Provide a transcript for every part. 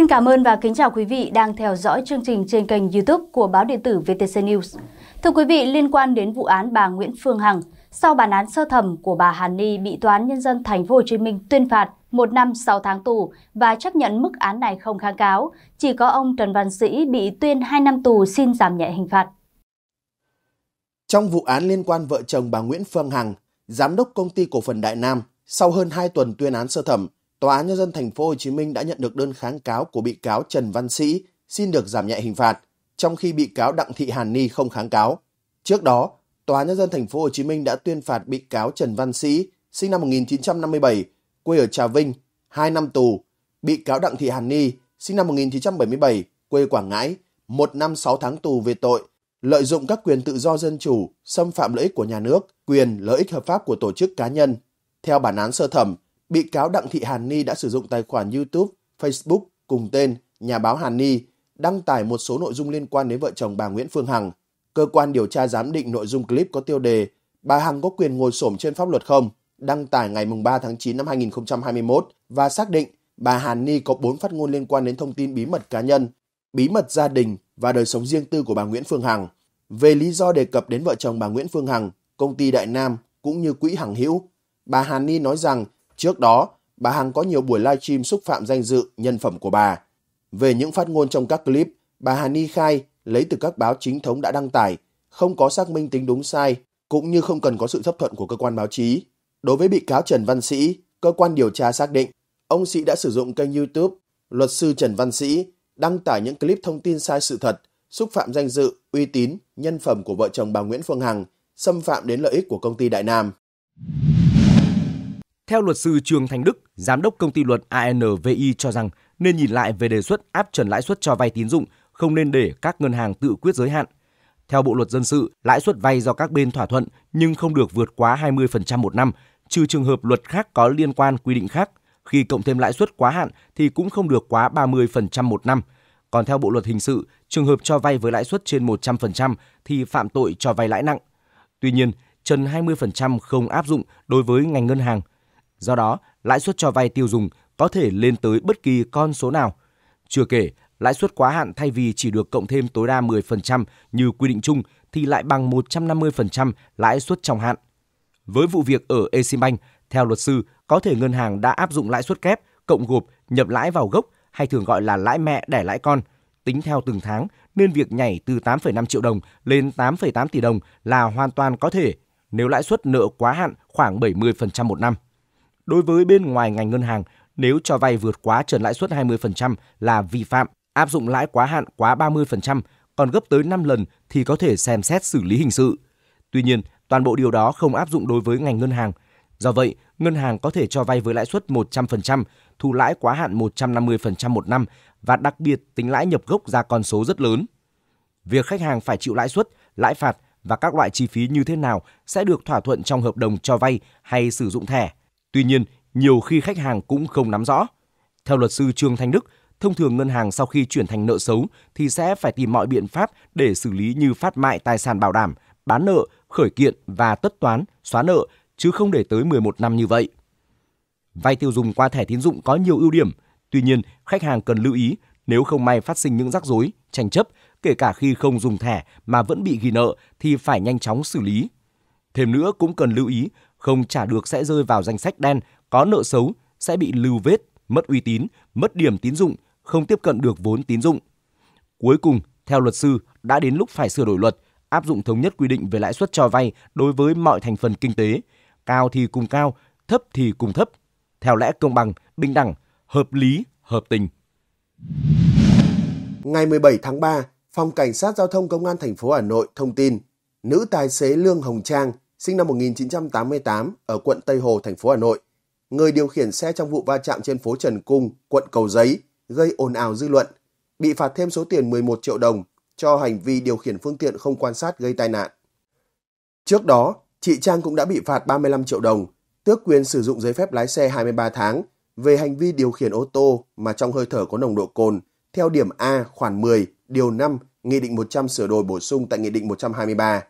Xin cảm ơn và kính chào quý vị đang theo dõi chương trình trên kênh YouTube của báo điện tử VTC News. Thưa quý vị, liên quan đến vụ án bà Nguyễn Phương Hằng, sau bản án sơ thẩm của bà Hàn Ni bị Tòa án Nhân dân Thành phố Hồ Chí Minh tuyên phạt 1 năm 6 tháng tù và chấp nhận mức án này không kháng cáo, chỉ có ông Trần Văn Sĩ bị tuyên 2 năm tù xin giảm nhẹ hình phạt. Trong vụ án liên quan vợ chồng bà Nguyễn Phương Hằng, giám đốc công ty cổ phần Đại Nam, sau hơn 2 tuần tuyên án sơ thẩm, Tòa án nhân dân thành phố Hồ Chí Minh đã nhận được đơn kháng cáo của bị cáo Trần Văn Sĩ xin được giảm nhẹ hình phạt, trong khi bị cáo Đặng Thị Hàn Ni không kháng cáo. Trước đó, Tòa án nhân dân thành phố Hồ Chí Minh đã tuyên phạt bị cáo Trần Văn Sĩ, sinh năm 1957, quê ở Trà Vinh, 2 năm tù, bị cáo Đặng Thị Hàn Ni, sinh năm 1977, quê Quảng Ngãi, 1 năm 6 tháng tù về tội lợi dụng các quyền tự do dân chủ, xâm phạm lợi ích của nhà nước, quyền lợi ích hợp pháp của tổ chức cá nhân. Theo bản án sơ thẩm, bị cáo Đặng Thị Hàn Ni đã sử dụng tài khoản YouTube, Facebook cùng tên Nhà báo Hàn Ni đăng tải một số nội dung liên quan đến vợ chồng bà Nguyễn Phương Hằng. Cơ quan điều tra giám định nội dung clip có tiêu đề Bà Hằng có quyền ngồi xổm trên pháp luật không? đăng tải ngày 3 tháng 9 năm 2021 và xác định bà Hàn Ni có 4 phát ngôn liên quan đến thông tin bí mật cá nhân, bí mật gia đình và đời sống riêng tư của bà Nguyễn Phương Hằng. Về lý do đề cập đến vợ chồng bà Nguyễn Phương Hằng, công ty Đại Nam cũng như quỹ Hằng Hữu, bà Hàn Ni nói rằng Trước đó, bà Hằng có nhiều buổi livestream xúc phạm danh dự, nhân phẩm của bà. Về những phát ngôn trong các clip, bà Hà Ni khai lấy từ các báo chính thống đã đăng tải, không có xác minh tính đúng sai, cũng như không cần có sự chấp thuận của cơ quan báo chí. Đối với bị cáo Trần Văn Sĩ, cơ quan điều tra xác định ông Sĩ đã sử dụng kênh YouTube luật sư Trần Văn Sĩ đăng tải những clip thông tin sai sự thật, xúc phạm danh dự, uy tín, nhân phẩm của vợ chồng bà Nguyễn Phương Hằng, xâm phạm đến lợi ích của công ty Đại Nam. Theo luật sư Trường Thành Đức, giám đốc công ty luật ANVI cho rằng nên nhìn lại về đề xuất áp trần lãi suất cho vay tín dụng, không nên để các ngân hàng tự quyết giới hạn. Theo Bộ luật dân sự, lãi suất vay do các bên thỏa thuận nhưng không được vượt quá 20% một năm, trừ trường hợp luật khác có liên quan quy định khác. Khi cộng thêm lãi suất quá hạn thì cũng không được quá 30% một năm. Còn theo Bộ luật hình sự, trường hợp cho vay với lãi suất trên 100% thì phạm tội cho vay lãi nặng. Tuy nhiên, trần 20% không áp dụng đối với ngành ngân hàng Do đó, lãi suất cho vay tiêu dùng có thể lên tới bất kỳ con số nào. Chưa kể, lãi suất quá hạn thay vì chỉ được cộng thêm tối đa 10% như quy định chung thì lại bằng 150% lãi suất trong hạn. Với vụ việc ở Eximbank, theo luật sư, có thể ngân hàng đã áp dụng lãi suất kép, cộng gộp, nhập lãi vào gốc hay thường gọi là lãi mẹ đẻ lãi con, tính theo từng tháng nên việc nhảy từ 8,5 triệu đồng lên 8,8 tỷ đồng là hoàn toàn có thể nếu lãi suất nợ quá hạn khoảng 70% một năm đối với bên ngoài ngành ngân hàng nếu cho vay vượt quá trần lãi suất 20% là vi phạm, áp dụng lãi quá hạn quá 30%, còn gấp tới 5 lần thì có thể xem xét xử lý hình sự. Tuy nhiên, toàn bộ điều đó không áp dụng đối với ngành ngân hàng. Do vậy, ngân hàng có thể cho vay với lãi suất 100%, thu lãi quá hạn 150% một năm và đặc biệt tính lãi nhập gốc ra con số rất lớn. Việc khách hàng phải chịu lãi suất, lãi phạt và các loại chi phí như thế nào sẽ được thỏa thuận trong hợp đồng cho vay hay sử dụng thẻ – Tuy nhiên, nhiều khi khách hàng cũng không nắm rõ. Theo luật sư Trương Thanh Đức, thông thường ngân hàng sau khi chuyển thành nợ xấu thì sẽ phải tìm mọi biện pháp để xử lý như phát mại tài sản bảo đảm, bán nợ, khởi kiện và tất toán, xóa nợ, chứ không để tới 11 năm như vậy. Vay tiêu dùng qua thẻ tín dụng có nhiều ưu điểm, tuy nhiên khách hàng cần lưu ý nếu không may phát sinh những rắc rối, tranh chấp, kể cả khi không dùng thẻ mà vẫn bị ghi nợ thì phải nhanh chóng xử lý. Thêm nữa cũng cần lưu ý không trả được sẽ rơi vào danh sách đen, có nợ xấu, sẽ bị lưu vết, mất uy tín, mất điểm tín dụng, không tiếp cận được vốn tín dụng. Cuối cùng, theo luật sư, đã đến lúc phải sửa đổi luật, áp dụng thống nhất quy định về lãi suất cho vay đối với mọi thành phần kinh tế, cao thì cùng cao, thấp thì cùng thấp, theo lẽ công bằng, bình đẳng, hợp lý, hợp tình. Ngày 17 tháng 3, Phòng Cảnh sát Giao thông Công an thành phố Hà Nội thông tin, nữ tài xế Lương Hồng Trang sinh năm 1988 ở quận Tây Hồ, thành phố Hà Nội, người điều khiển xe trong vụ va chạm trên phố Trần Cung, quận Cầu Giấy, gây ồn ào dư luận, bị phạt thêm số tiền 11 triệu đồng cho hành vi điều khiển phương tiện không quan sát gây tai nạn. Trước đó, chị Trang cũng đã bị phạt 35 triệu đồng, tước quyền sử dụng giấy phép lái xe 23 tháng về hành vi điều khiển ô tô mà trong hơi thở có nồng độ cồn theo điểm A khoản 10, điều 5, Nghị định 100 sửa đổi bổ sung tại Nghị định 123.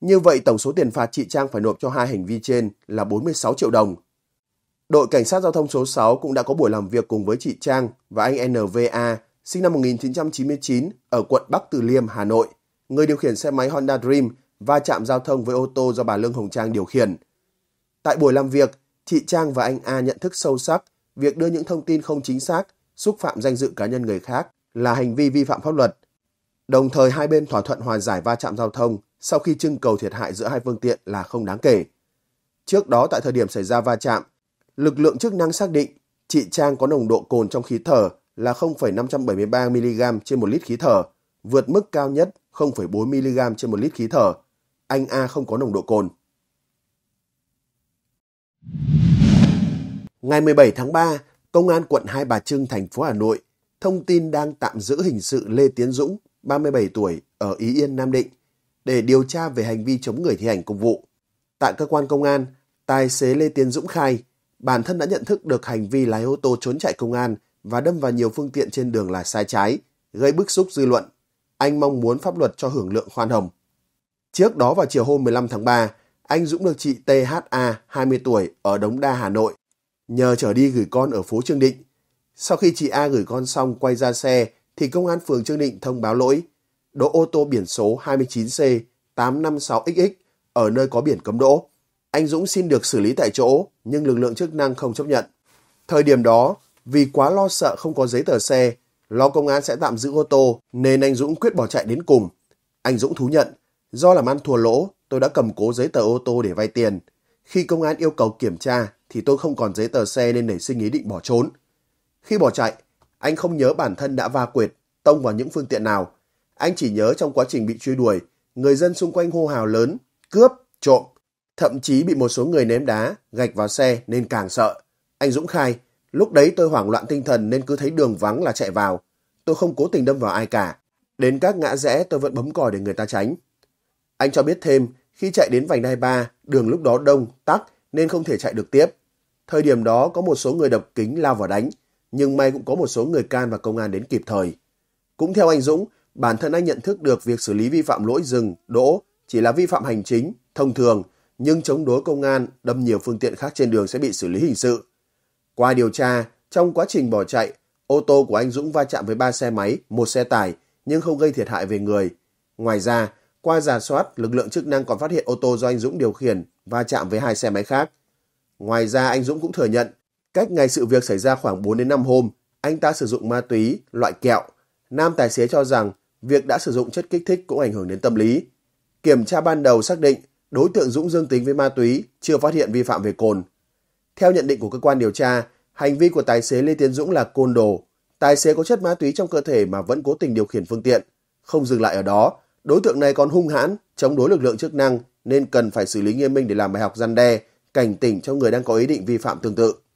Như vậy tổng số tiền phạt chị Trang phải nộp cho hai hành vi trên là 46 triệu đồng. Đội Cảnh sát Giao thông số 6 cũng đã có buổi làm việc cùng với chị Trang và anh NVA, sinh năm 1999, ở quận Bắc Từ Liêm, Hà Nội, người điều khiển xe máy Honda Dream va chạm giao thông với ô tô do bà Lương Hồng Trang điều khiển. Tại buổi làm việc, chị Trang và anh A nhận thức sâu sắc việc đưa những thông tin không chính xác, xúc phạm danh dự cá nhân người khác là hành vi vi phạm pháp luật. Đồng thời hai bên thỏa thuận hòa giải va chạm giao thông sau khi trưng cầu thiệt hại giữa hai phương tiện là không đáng kể. Trước đó tại thời điểm xảy ra va chạm, lực lượng chức năng xác định chị Trang có nồng độ cồn trong khí thở là 0,573mg trên 1 lít khí thở, vượt mức cao nhất 0,4mg trên 1 lít khí thở. Anh A không có nồng độ cồn. Ngày 17 tháng 3, Công an quận Hai Bà Trưng, thành phố Hà Nội thông tin đang tạm giữ hình sự Lê Tiến Dũng, 37 tuổi, ở Ý Yên, Nam Định để điều tra về hành vi chống người thi hành công vụ. Tại cơ quan công an, tài xế Lê Tiến Dũng khai bản thân đã nhận thức được hành vi lái ô tô trốn chạy công an và đâm vào nhiều phương tiện trên đường là sai trái, gây bức xúc dư luận. Anh mong muốn pháp luật cho hưởng lượng khoan hồng. Trước đó vào chiều hôm 15 tháng 3, anh Dũng được chị THA, 20 tuổi, ở Đống Đa, Hà Nội, nhờ trở đi gửi con ở phố Trương Định. Sau khi chị A gửi con xong quay ra xe, thì công an phường Trương Định thông báo lỗi, đỗ ô tô biển số 29C 856XX ở nơi có biển cấm đỗ. Anh Dũng xin được xử lý tại chỗ, nhưng lực lượng chức năng không chấp nhận. Thời điểm đó, vì quá lo sợ không có giấy tờ xe, lo công an sẽ tạm giữ ô tô, nên anh Dũng quyết bỏ chạy đến cùng. Anh Dũng thú nhận, do làm ăn thua lỗ, tôi đã cầm cố giấy tờ ô tô để vay tiền. Khi công an yêu cầu kiểm tra, thì tôi không còn giấy tờ xe nên nảy sinh ý định bỏ trốn. Khi bỏ chạy, anh không nhớ bản thân đã va quệt, tông vào những phương tiện nào, anh chỉ nhớ trong quá trình bị truy đuổi, người dân xung quanh hô hào lớn, cướp, trộm, thậm chí bị một số người ném đá, gạch vào xe nên càng sợ. Anh Dũng khai, lúc đấy tôi hoảng loạn tinh thần nên cứ thấy đường vắng là chạy vào. Tôi không cố tình đâm vào ai cả. Đến các ngã rẽ tôi vẫn bấm còi để người ta tránh. Anh cho biết thêm, khi chạy đến vành đai 3, đường lúc đó đông, tắc nên không thể chạy được tiếp. Thời điểm đó có một số người đập kính lao vào đánh, nhưng may cũng có một số người can và công an đến kịp thời. Cũng theo anh Dũng, bản thân anh nhận thức được việc xử lý vi phạm lỗi dừng, đỗ chỉ là vi phạm hành chính, thông thường, nhưng chống đối công an, đâm nhiều phương tiện khác trên đường sẽ bị xử lý hình sự. Qua điều tra, trong quá trình bỏ chạy, ô tô của anh Dũng va chạm với ba xe máy, một xe tải, nhưng không gây thiệt hại về người. Ngoài ra, qua giả soát, lực lượng chức năng còn phát hiện ô tô do anh Dũng điều khiển va chạm với hai xe máy khác. Ngoài ra, anh Dũng cũng thừa nhận, cách ngày sự việc xảy ra khoảng 4 đến 5 hôm, anh ta sử dụng ma túy, loại kẹo. Nam tài xế cho rằng Việc đã sử dụng chất kích thích cũng ảnh hưởng đến tâm lý. Kiểm tra ban đầu xác định đối tượng Dũng dương tính với ma túy, chưa phát hiện vi phạm về cồn. Theo nhận định của cơ quan điều tra, hành vi của tài xế Lê Tiến Dũng là côn đồ. Tài xế có chất ma túy trong cơ thể mà vẫn cố tình điều khiển phương tiện. Không dừng lại ở đó, đối tượng này còn hung hãn, chống đối lực lượng chức năng nên cần phải xử lý nghiêm minh để làm bài học gian đe, cảnh tỉnh cho người đang có ý định vi phạm tương tự.